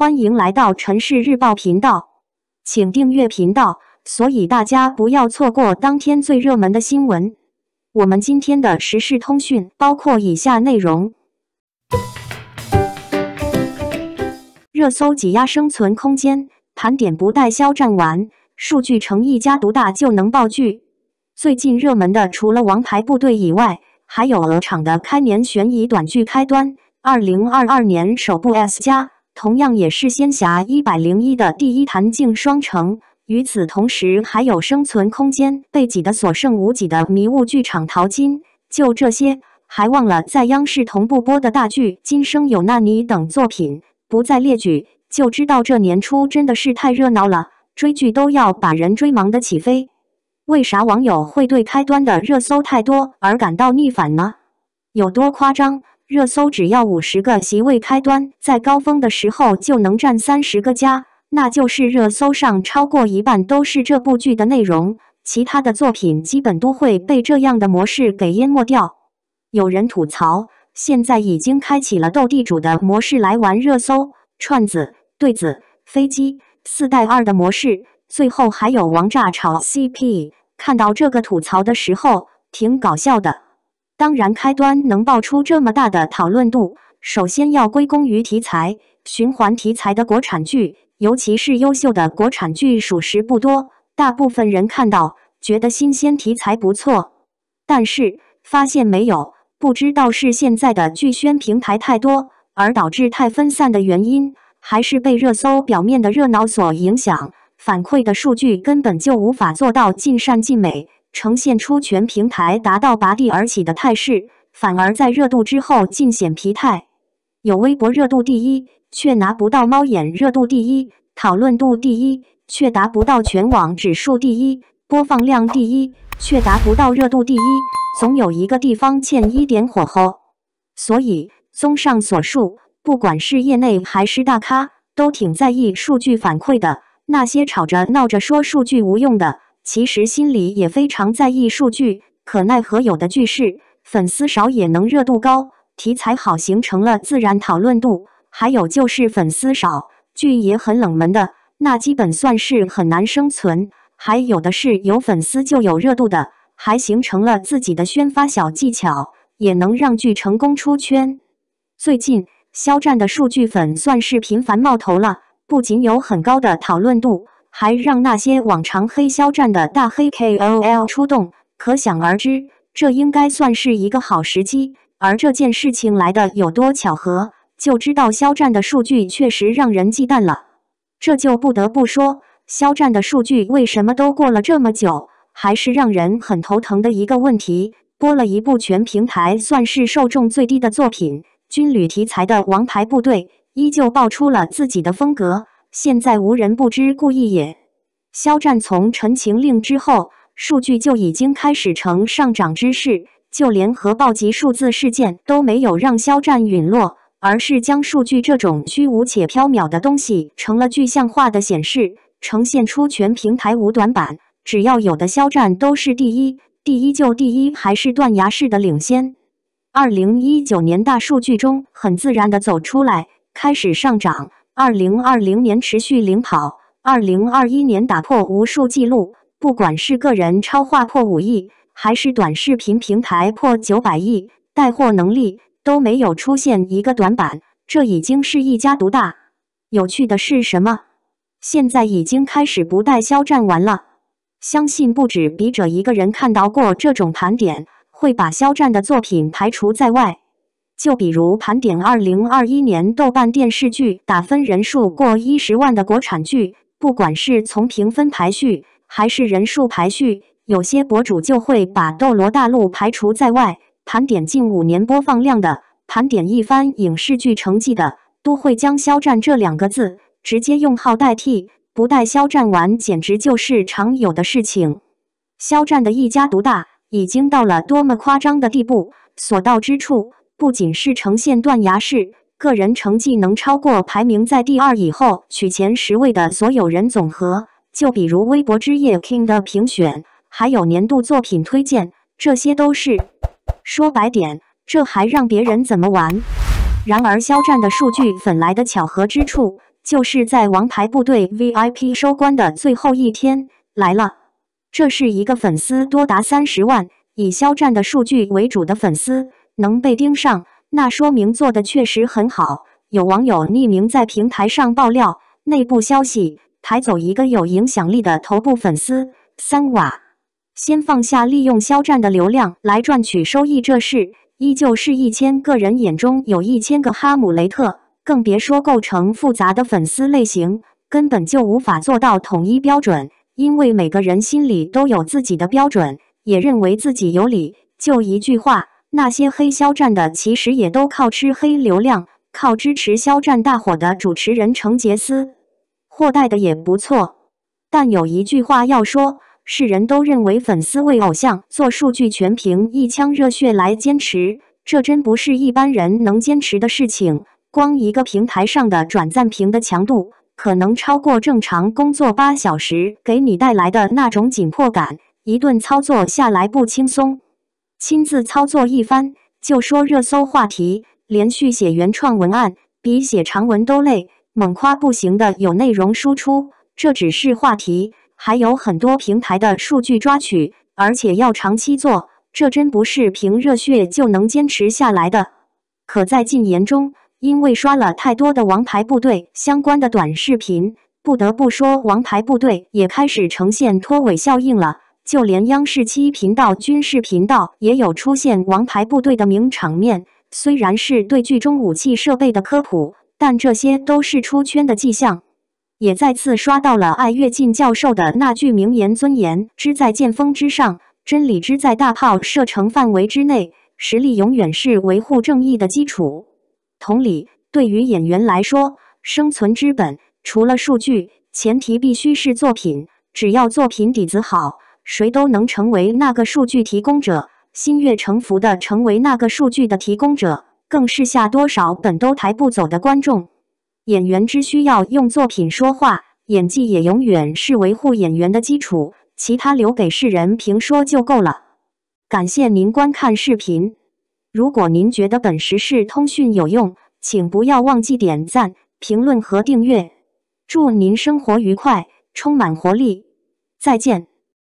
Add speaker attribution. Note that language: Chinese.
Speaker 1: 欢迎来到《城市日报》频道，请订阅频道，所以大家不要错过当天最热门的新闻。我们今天的时事通讯包括以下内容：热搜挤压生存空间，盘点不带肖战玩数据成一家独大就能爆剧。最近热门的除了《王牌部队》以外，还有鹅厂的开年悬疑短剧《开端》，二零二二年首部 S 加。同样也是仙侠一百零一的第一弹《镜双城》，与此同时还有生存空间、被挤得所剩无几的迷雾剧场淘金，就这些，还忘了在央视同步播的大剧《今生有难》你等作品，不再列举，就知道这年初真的是太热闹了，追剧都要把人追忙得起飞。为啥网友会对开端的热搜太多而感到逆反呢？有多夸张？热搜只要五十个席位，开端在高峰的时候就能占三十个加，那就是热搜上超过一半都是这部剧的内容，其他的作品基本都会被这样的模式给淹没掉。有人吐槽，现在已经开启了斗地主的模式来玩热搜串子、对子、飞机四带二的模式，最后还有王炸炒 CP。看到这个吐槽的时候，挺搞笑的。当然，开端能爆出这么大的讨论度，首先要归功于题材。循环题材的国产剧，尤其是优秀的国产剧，属实不多。大部分人看到觉得新鲜题材不错，但是发现没有，不知道是现在的剧宣平台太多而导致太分散的原因，还是被热搜表面的热闹所影响，反馈的数据根本就无法做到尽善尽美。呈现出全平台达到拔地而起的态势，反而在热度之后尽显疲态。有微博热度第一，却拿不到猫眼热度第一；讨论度第一，却达不到全网指数第一；播放量第一，却达不到热度第一。总有一个地方欠一点火候。所以，综上所述，不管是业内还是大咖，都挺在意数据反馈的。那些吵着闹着说数据无用的。其实心里也非常在意数据，可奈何有的剧是粉丝少也能热度高，题材好形成了自然讨论度。还有就是粉丝少剧也很冷门的，那基本算是很难生存。还有的是有粉丝就有热度的，还形成了自己的宣发小技巧，也能让剧成功出圈。最近肖战的数据粉算是频繁冒头了，不仅有很高的讨论度。还让那些往常黑肖战的大黑 K O L 出动，可想而知，这应该算是一个好时机。而这件事情来的有多巧合，就知道肖战的数据确实让人忌惮了。这就不得不说，肖战的数据为什么都过了这么久，还是让人很头疼的一个问题。播了一部全平台算是受众最低的作品，《军旅题材的王牌部队》依旧爆出了自己的风格。现在无人不知，故意也。肖战从《陈情令》之后，数据就已经开始呈上涨之势。就连核爆级数字事件都没有让肖战陨落，而是将数据这种虚无且飘渺的东西，成了具象化的显示，呈现出全平台无短板。只要有的肖战都是第一，第一就第一，还是断崖式的领先。二零一九年大数据中，很自然的走出来，开始上涨。二零二零年持续领跑，二零二一年打破无数纪录。不管是个人超话破五亿，还是短视频平台破九百亿，带货能力都没有出现一个短板。这已经是一家独大。有趣的是什么？现在已经开始不带肖战玩了。相信不止笔者一个人看到过这种盘点，会把肖战的作品排除在外。就比如盘点二零二一年豆瓣电视剧打分人数过一十万的国产剧，不管是从评分排序还是人数排序，有些博主就会把《斗罗大陆》排除在外。盘点近五年播放量的，盘点一番影视剧成绩的，都会将“肖战”这两个字直接用号代替，不带肖战玩简直就是常有的事情。肖战的一家独大已经到了多么夸张的地步，所到之处。不仅是呈现断崖式，个人成绩能超过排名在第二以后取前十位的所有人总和。就比如微博之夜 King 的评选，还有年度作品推荐，这些都是。说白点，这还让别人怎么玩？然而，肖战的数据粉来的巧合之处，就是在《王牌部队》VIP 收官的最后一天来了。这是一个粉丝多达三十万，以肖战的数据为主的粉丝。能被盯上，那说明做的确实很好。有网友匿名在平台上爆料内部消息：抬走一个有影响力的头部粉丝三瓦，先放下利用肖战的流量来赚取收益这事，依旧是一千个人眼中有一千个哈姆雷特，更别说构成复杂的粉丝类型，根本就无法做到统一标准，因为每个人心里都有自己的标准，也认为自己有理。就一句话。那些黑肖战的，其实也都靠吃黑流量，靠支持肖战大火的主持人程杰斯，货带的也不错。但有一句话要说，世人都认为粉丝为偶像做数据，全凭一腔热血来坚持，这真不是一般人能坚持的事情。光一个平台上的转赞评的强度，可能超过正常工作八小时给你带来的那种紧迫感，一顿操作下来不轻松。亲自操作一番，就说热搜话题连续写原创文案，比写长文都累。猛夸不行的，有内容输出，这只是话题，还有很多平台的数据抓取，而且要长期做，这真不是凭热血就能坚持下来的。可在禁言中，因为刷了太多的《王牌部队》相关的短视频，不得不说，《王牌部队》也开始呈现拖尾效应了。就连央视七频道军事频道也有出现《王牌部队》的名场面，虽然是对剧中武器设备的科普，但这些都是出圈的迹象。也再次刷到了爱跃进教授的那句名言：“尊严之在剑锋之上，真理之在大炮射程范围之内，实力永远是维护正义的基础。”同理，对于演员来说，生存之本除了数据，前提必须是作品。只要作品底子好。谁都能成为那个数据提供者，心悦诚服的成为那个数据的提供者，更是下多少本都抬不走的观众。演员只需要用作品说话，演技也永远是维护演员的基础，其他留给世人评说就够了。感谢您观看视频。如果您觉得本时事通讯有用，请不要忘记点赞、评论和订阅。祝您生活愉快，充满活力。再见。